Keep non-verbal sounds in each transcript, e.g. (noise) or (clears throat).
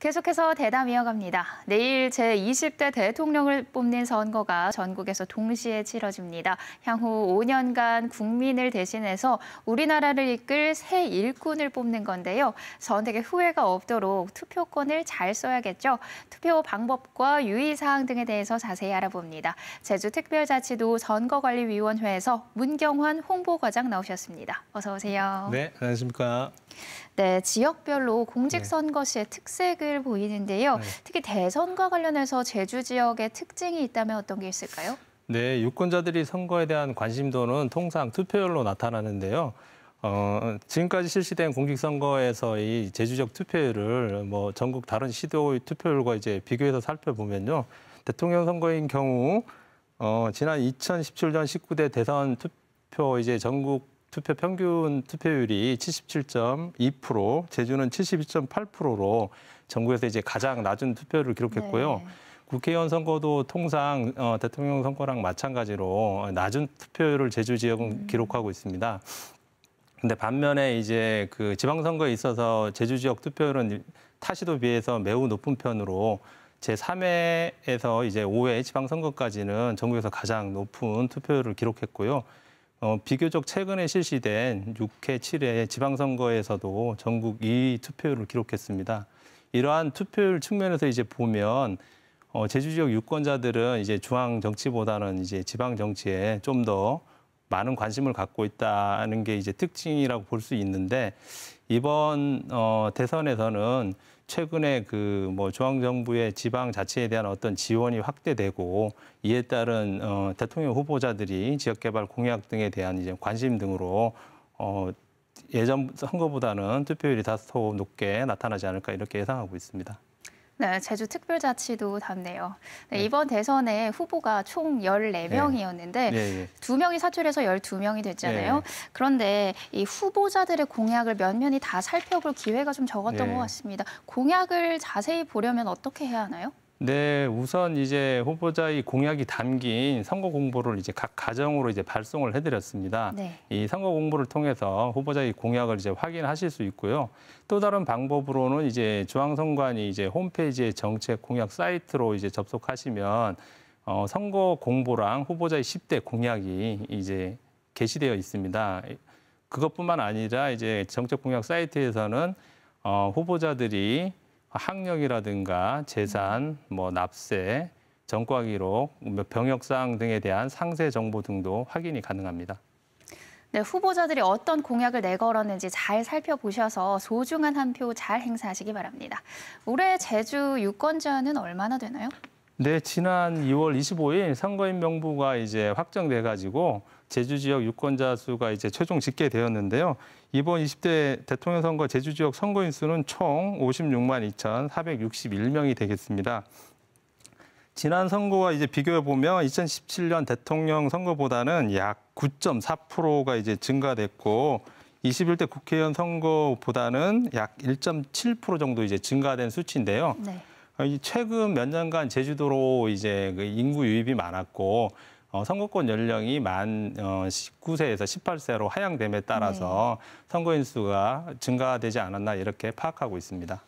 계속해서 대담 이어갑니다. 내일 제20대 대통령을 뽑는 선거가 전국에서 동시에 치러집니다. 향후 5년간 국민을 대신해서 우리나라를 이끌 새 일꾼을 뽑는 건데요. 선택의 후회가 없도록 투표권을 잘 써야겠죠. 투표 방법과 유의사항 등에 대해서 자세히 알아봅니다. 제주특별자치도 선거관리위원회에서 문경환 홍보과장 나오셨습니다. 어서 오세요. 네, 안녕하십니까. 네, 지역별로 공직선거 시의 네. 특색을 것을 보이는데요. 네. 특히 대선과 관련해서 제주 지역의 특징이 있다면 어떤 게 있을까요? 네, 유권자들이 선거에 대한 관심도는 통상 투표율로 나타나는데요. 어, 지금까지 실시된 공직선거에서의 제주적 투표율을 뭐 전국 다른 시도의 투표율과 이제 비교해서 살펴보면요. 대통령 선거인 경우 어, 지난 2017년 19대 대선 투표 이제 전국 투표 평균 투표율이 77.2%, 제주는 72.8%로 전국에서 이제 가장 낮은 투표율을 기록했고요. 네. 국회의원 선거도 통상 어, 대통령 선거랑 마찬가지로 낮은 투표율을 제주 지역은 음. 기록하고 있습니다. 근데 반면에 이제 그 지방선거에 있어서 제주 지역 투표율은 타시도 비해서 매우 높은 편으로 제3회에서 이제 5회 지방선거까지는 전국에서 가장 높은 투표율을 기록했고요. 어, 비교적 최근에 실시된 6회, 7회 지방선거에서도 전국 2위 투표율을 기록했습니다. 이러한 투표율 측면에서 이제 보면 어, 제주 지역 유권자들은 이제 중앙 정치보다는 이제 지방 정치에 좀 더 많은 관심을 갖고 있다는 게 이제 특징이라고 볼 수 있는데 이번 어, 대선에서는 최근에 그 뭐 중앙 정부의 지방 자치에 대한 어떤 지원이 확대되고 이에 따른 어, 대통령 후보자들이 지역 개발 공약 등에 대한 이제 관심 등으로 어, 예전 선거보다는 투표율이 다소 높게 나타나지 않을까 이렇게 예상하고 있습니다. 네, 제주 특별자치도 답네요. 네, 네. 이번 대선에 후보가 총 14명이었는데 네. 예, 예. 명이 사출해서 12명이 됐잖아요. 예, 그런데 이 후보자들의 공약을 면면이다 살펴볼 기회가 좀 적었던 것 같습니다. 공약을 자세히 보려면 어떻게 해야 하나요? 네, 우선 이제 후보자의 공약이 담긴 선거 공보를 이제 각 가정으로 이제 발송을 해드렸습니다. 네. 이 선거 공보를 통해서 후보자의 공약을 이제 확인하실 수 있고요. 또 다른 방법으로는 이제 중앙선관위 이제 홈페이지에 정책 공약 사이트로 이제 접속하시면 어, 선거 공보랑 후보자의 10대 공약이 이제 게시되어 있습니다. 그것뿐만 아니라 이제 정책 공약 사이트에서는 어, 후보자들이 학력이라든가 재산, 뭐 납세, 전과 기록, 뭐 병역 사항 등에 대한 상세 정보 등도 확인이 가능합니다. 네, 후보자들이 어떤 공약을 내걸었는지 잘 살펴보셔서 소중한 한 표 잘 행사하시기 바랍니다. 올해 제주 유권자는 얼마나 되나요? 네, 지난 2월 25일 선거인 명부가 이제 확정돼 가지고 제주 지역 유권자 수가 이제 최종 집계되었는데요. 이번 20대 대통령 선거 제주 지역 선거인 수는 총 56만 2,461명이 되겠습니다. 지난 선거와 이제 비교해 보면 2017년 대통령 선거보다는 약 9.4%가 이제 증가됐고 21대 국회의원 선거보다는 약 1.7% 정도 이제 증가된 수치인데요. 네. 그러니까 최근 몇 년간 제주도로 이제 그 인구 유입이 많았고 어, 선거권 연령이 만 어, 19세에서 18세로 하향됨에 따라서 네. 선거인 수가 증가되지 않았나 이렇게 파악하고 있습니다.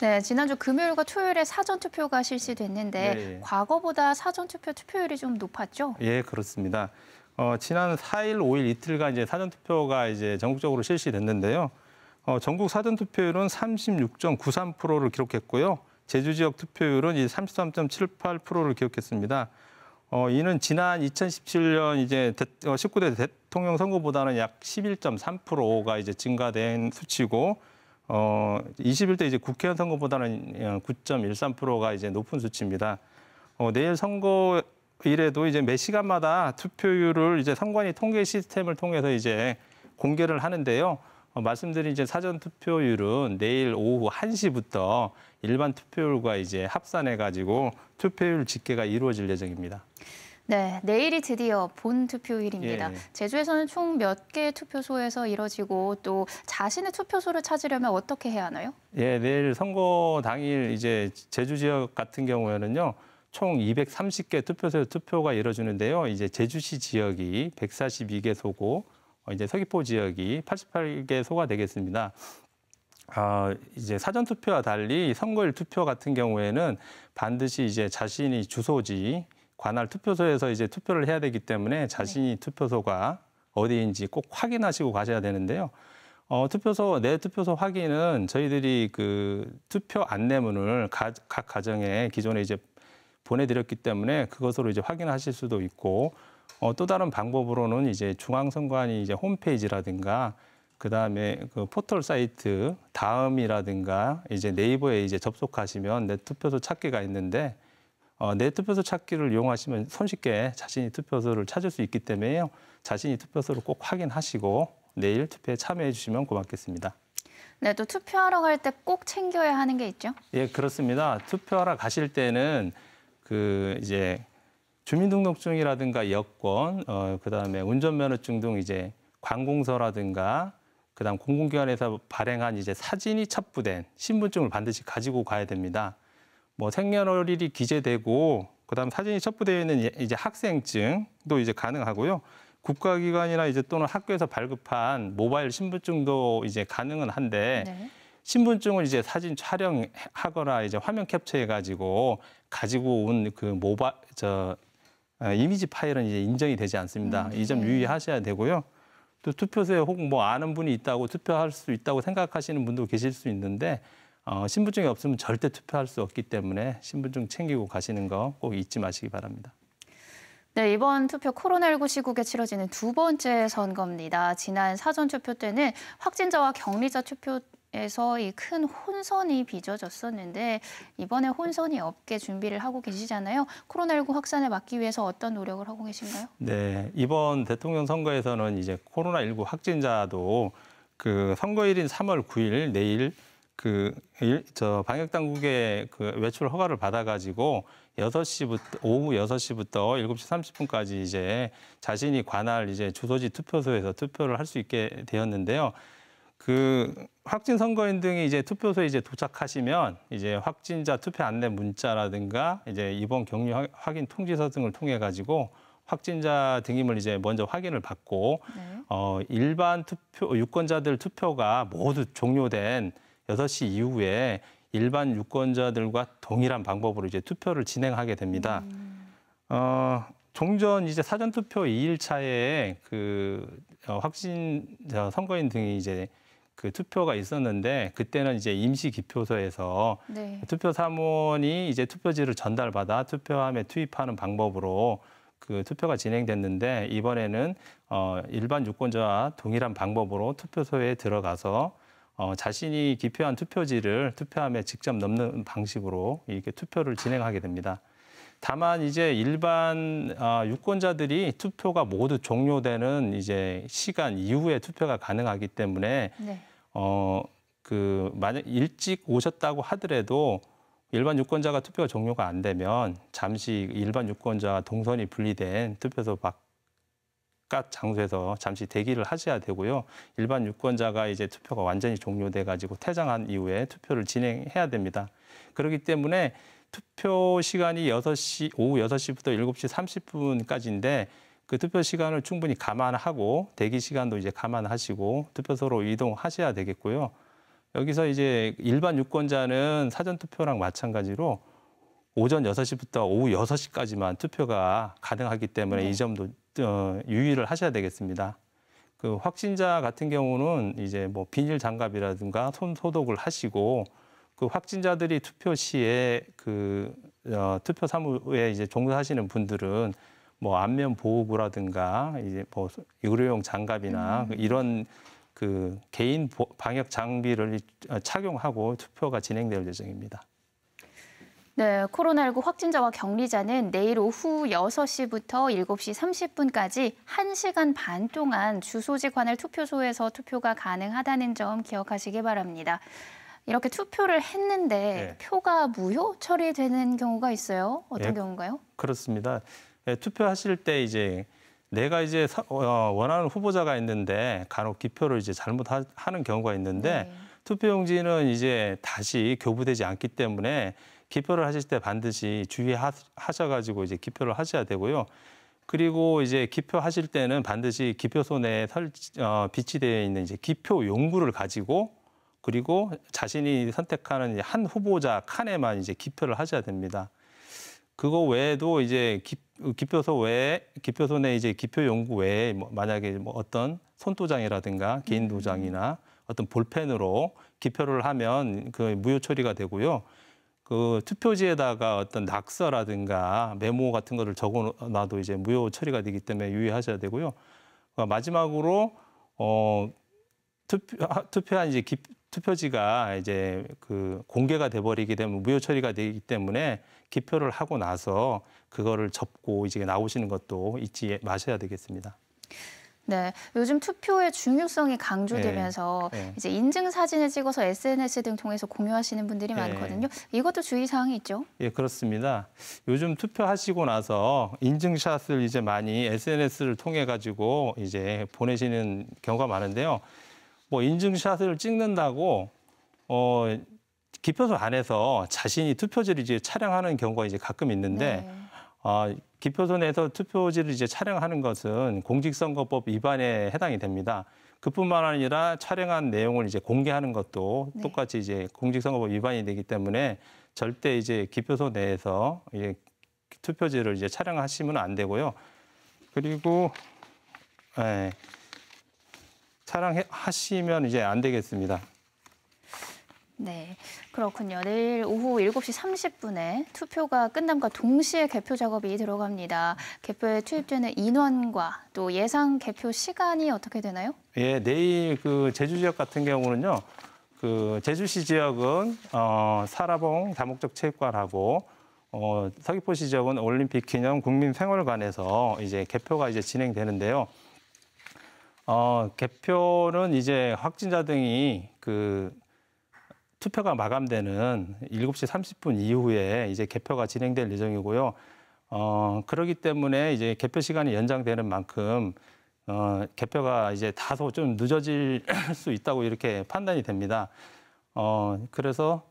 네, 지난주 금요일과 토요일에 사전투표가 실시됐는데 네. 과거보다 사전투표 투표율이 좀 높았죠? 예, 그렇습니다. 어, 지난 4일, 5일 이틀간 이제 사전투표가 이제 전국적으로 실시됐는데요. 어, 전국 사전투표율은 36.93%를 기록했고요. 제주 지역 투표율은 이제 33.78%를 기록했습니다. 어, 이는 지난 2017년 이제 대, 어, 19대 대통령 선거보다는 약 11.3%가 이제 증가된 수치고 어, 21대 이제 국회의원 선거보다는 9.13%가 어, 이제 높은 수치입니다. 어, 내일 선거일에도 이제 매 시간마다 투표율을 이제 선관위 통계 시스템을 통해서 이제 공개를 하는데요. 어, 말씀드린 이제 사전 투표율은 내일 오후 1시부터 일반 투표율과 이제 합산해 가지고 투표율 집계가 이루어질 예정입니다. 네, 내일이 드디어 본 투표일입니다. 예. 제주에서는 총 몇 개의 투표소에서 이뤄지고 또 자신의 투표소를 찾으려면 어떻게 해야 하나요? 예, 내일 선거 당일 이제 제주 지역 같은 경우에는요. 총 230개 투표소에서 투표가 이뤄지는데요. 이제 제주시 지역이 142개소고 어, 이제 서귀포 지역이 88개소가 되겠습니다. 아, 이제 사전 투표와 달리 선거일 투표 같은 경우에는 반드시 이제 자신이 주소지 관할 투표소에서 이제 투표를 해야 되기 때문에 네. 자신이 투표소가 어디인지 꼭 확인하시고 가셔야 되는데요. 어, 투표소 내 투표소 확인은 저희들이 그 투표 안내문을 가, 각 가정에 기존에 이제 보내드렸기 때문에 그것으로 이제 확인하실 수도 있고 어, 또 다른 방법으로는 이제 중앙선관위 이제 홈페이지라든가 그다음에 그 포털 사이트 다음이라든가 이제 네이버에 이제 접속하시면 내 투표소 찾기가 있는데 어, 내 투표소 찾기를 이용하시면 손쉽게 자신이 투표소를 찾을 수 있기 때문에요. 자신이 투표소를 꼭 확인하시고 내일 투표에 참여해 주시면 고맙겠습니다. 네, 또 투표하러 갈 때 꼭 챙겨야 하는 게 있죠? 예, 그렇습니다. 투표하러 가실 때는 그 이제 주민등록증이라든가 여권, 어, 그다음에 운전면허증 등 이제 관공서라든가 그다음 공공기관에서 발행한 이제 사진이 첩부된 신분증을 반드시 가지고 가야 됩니다. 뭐 생년월일이 기재되고 그다음 사진이 첩부되어 있는 예, 이제 학생증도 이제 가능하고요. 국가기관이나 이제 또는 학교에서 발급한 모바일 신분증도 이제 가능은 한데 네. 신분증을 이제 사진 촬영하거나 이제 화면 캡처해 가지고 가지고 온 그 모바 저 아, 이미지 파일은 이제 인정이 되지 않습니다. 음, 이점 네. 유의하셔야 되고요. 또 투표소에 혹은 뭐 아는 분이 있다고 투표할 수 있다고 생각하시는 분도 계실 수 있는데 어, 신분증이 없으면 절대 투표할 수 없기 때문에 신분증 챙기고 가시는 거 꼭 잊지 마시기 바랍니다. 네, 이번 투표 코로나19 시국에 치러지는 두 번째 선거입니다. 지난 사전 투표 때는 확진자와 격리자 투표 에서 이큰 혼선이 빚어졌었는데 이번에 혼선이 없게 준비를 하고 계시잖아요. 코로나19 확산을 막기 위해서 어떤 노력을 하고 계신가요? 네, 이번 대통령 선거에서는 이제 코로나19 확진자도 그 선거일인 3월 9일 내일 그저 방역 당국의 그 외출 허가를 받아 가지고 6시부터 오후 6시부터 7시 30분까지 이제 자신이 관할 이제 주소지 투표소에서 투표를 할 수 있게 되었는데요. 그 확진 선거인 등이 이제 투표소에 이제 도착하시면 이제 확진자 투표 안내 문자라든가 이제 입원 격리 확인 통지서 등을 통해 가지고 확진자 등임을 이제 먼저 확인을 받고 네. 어 일반 투표 유권자들 투표가 모두 종료된 6시 이후에 일반 유권자들과 동일한 방법으로 이제 투표를 진행하게 됩니다. 음. 어 종전 이제 사전 투표 2일차에그 어, 확진 자 어, 선거인 등이 이제 그 투표가 있었는데 그때는 이제 임시 기표소에서 네. 투표 사무원이 이제 투표지를 전달받아 투표함에 투입하는 방법으로 그 투표가 진행됐는데 이번에는 어 일반 유권자와 동일한 방법으로 투표소에 들어가서 어 자신이 기표한 투표지를 투표함에 직접 넣는 방식으로 이렇게 투표를 진행하게 됩니다. 다만 이제 일반 아, 유권자들이 투표가 모두 종료되는 이제 시간 이후에 투표가 가능하기 때문에 네. 어그 만약 일찍 오셨다고 하더라도 일반 유권자가 투표가 종료가 안 되면 잠시 일반 유권자와 동선이 분리된 투표소 바깥 장소에서 잠시 대기를 하셔야 되고요. 일반 유권자가 이제 투표가 완전히 종료돼 가지고 퇴장한 이후에 투표를 진행해야 됩니다. 그렇기 때문에 투표 시간이 6시 오후 6시부터 7시 30분까지인데 그 투표 시간을 충분히 감안하고 대기 시간도 이제 감안하시고 투표소로 이동하셔야 되겠고요. 여기서 이제 일반 유권자는 사전 투표랑 마찬가지로 오전 6시부터 오후 6시까지만 투표가 가능하기 때문에 네. 이 점도 어, 유의를 하셔야 되겠습니다. 그 확진자 같은 경우는 이제 뭐 비닐 장갑이라든가 손 소독을 하시고 그 확진자들이 투표 시에 그 어, 투표 사무에 이제 종사하시는 분들은 뭐 안면 보호구라든가 이제 뭐 의료용 장갑이나 음. 이런 그 개인 방역 장비를 어, 착용하고 투표가 진행될 예정입니다. 네, 코로나19 확진자와 격리자는 내일 오후 6시부터 7시 30분까지 1시간 반 동안 주소지 관할 투표소에서 투표가 가능하다는 점 기억하시기 바랍니다. 이렇게 투표를 했는데 예. 표가 무효 처리되는 경우가 있어요. 어떤 예, 경우인가요? 그렇습니다. 예, 투표하실 때 이제 내가 이제 사, 어, 어 원하는 후보자가 있는데 간혹 기표를 이제 잘못하는 경우가 있는데 네. 투표용지는 이제 다시 교부되지 않기 때문에 기표를 하실 때 반드시 주의하셔가지고 이제 기표를 하셔야 되고요. 그리고 이제 기표하실 때는 반드시 기표손에 설, 어, 비치되어 있는 이제 기표 용구를 가지고 그리고 자신이 선택하는 한 후보자 칸에만 이제 기표를 하셔야 됩니다. 그거 외에도 이제 기, 기표소 외에 기표소 내 이제 기표 용구 외에 뭐 만약에 뭐 어떤 손도장이라든가 개인 도장이나 어떤 볼펜으로 기표를 하면 그 무효 처리가 되고요. 그 투표지에다가 어떤 낙서라든가 메모 같은 거를 적어놔도 이제 무효 처리가 되기 때문에 유의하셔야 되고요. 어, 마지막으로 어 투표, 투표한 이제 기, 투표지가 이제 그 공개가 돼버리게 되면 무효 처리가 되기 때문에 기표를 하고 나서 그거를 접고 이제 나오시는 것도 잊지 마셔야 되겠습니다. 네, 요즘 투표의 중요성이 강조되면서 네, 네. 이제 인증 사진을 찍어서 SNS 등 통해서 공유하시는 분들이 네. 많거든요. 이것도 주의 사항이 있죠? 예, 그렇습니다. 요즘 투표하시고 나서 인증샷을 이제 많이 SNS를 통해 가지고 이제 보내시는 경우가 많은데요. 뭐 인증샷을 찍는다고 어 기표소 안에서 자신이 투표지를 이제 촬영하는 경우가 이제 가끔 있는데 네. 어, 기표소 내에서 투표지를 이제 촬영하는 것은 공직선거법 위반에 해당이 됩니다. 그뿐만 아니라 촬영한 내용을 이제 공개하는 것도 네. 똑같이 이제 공직선거법 위반이 되기 때문에 절대 이제 기표소 내에서 이제 투표지를 이제 촬영하시면 안 되고요. 그리고 예. 네. 사랑하시면 이제 안 되겠습니다. 네, 그렇군요. 내일 오후 7시 30분에 투표가 끝남과 동시에 개표 작업이 들어갑니다. 개표에 투입되는 인원과 또 예상 개표 시간이 어떻게 되나요? 예, 내일 그 제주 지역 같은 경우는요. 그 제주시 지역은 어, 사라봉 다목적 체육관하고 어, 서귀포시 지역은 올림픽 기념 국민생활관에서 이제 개표가 이제 진행되는데요. 어, 개표는 이제 확진자 등이 그 투표가 마감되는 7시 30분 이후에 이제 개표가 진행될 예정이고요. 어, 그러기 때문에 이제 개표 시간이 연장되는 만큼 어, 개표가 이제 다소 좀 늦어질 (clears throat) 수 있다고 이렇게 판단이 됩니다. 어, 그래서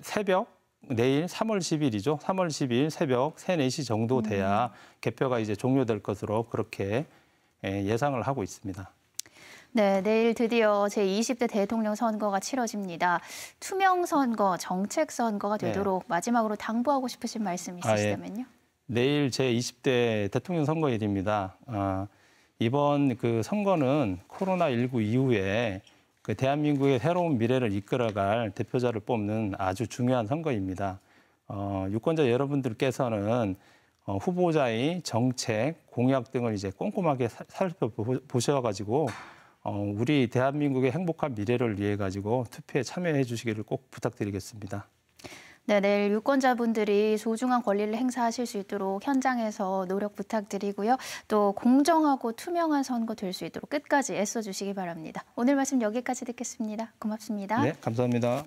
새벽 내일 3월 10일이죠. 3월 10일 새벽 3, 4시 정도 돼야 음. 개표가 이제 종료될 것으로 그렇게 예, 예상을 하고 있습니다. 네, 내일 드디어 제20대 대통령 선거가 치러집니다. 투명 선거, 정책 선거가 네. 되도록 네. 마지막으로 당부하고 싶으신 말씀 있으시다면요? 아, 예. 내일 제20대 대통령 선거일입니다. 아, 이번 그 선거는 코로나19 이후에 그 대한민국의 새로운 미래를 이끌어갈 대표자를 뽑는 아주 중요한 선거입니다. 어, 유권자 여러분들께서는 어, 후보자의 정책, 공약 등을 이제 꼼꼼하게 살펴보셔가지고 어, 우리 대한민국의 행복한 미래를 위해 가지고 투표에 참여해 주시기를 꼭 부탁드리겠습니다. 네, 내일 유권자분들이 소중한 권리를 행사하실 수 있도록 현장에서 노력 부탁드리고요. 또 공정하고 투명한 선거 될 수 있도록 끝까지 애써주시기 바랍니다. 오늘 말씀 여기까지 듣겠습니다. 고맙습니다. 네, 감사합니다.